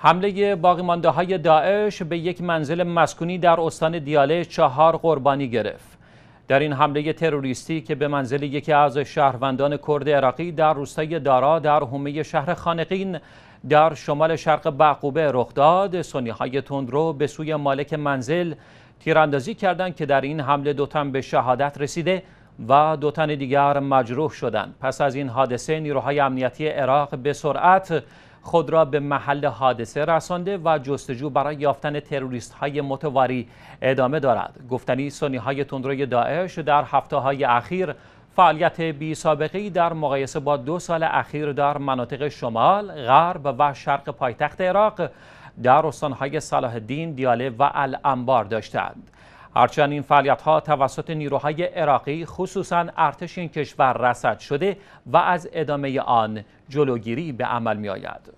حمله باقیمانده های داعش به یک منزل مسکونی در استان دیاله چهار قربانی گرفت. در این حمله تروریستی که به منزل یکی از شهروندان کرد عراقی در روستای دارا در حومه شهر خانقین در شمال شرق بعقوبه رخ داد، سنی های تندرو به سوی مالک منزل تیراندازی کردند که در این حمله دو تن به شهادت رسیده و دو تن دیگر مجروح شدند. پس از این حادثه نیروهای امنیتی عراق به سرعت خود را به محل حادثه رسانده و جستجو برای یافتن تروریست های متواری ادامه دارد گفتنی سنی های تندروی داعش در هفته های اخیر فعالیت بی سابقی در مقایسه با دو سال اخیر در مناطق شمال، غرب و شرق پایتخت عراق در استانهای صلاح الدین، دیاله و الانبار داشتند. هرچند این فعالیت ها توسط نیروهای عراقی خصوصا ارتش این کشور رسد شده و از ادامه آن جلوگیری به عمل می آید.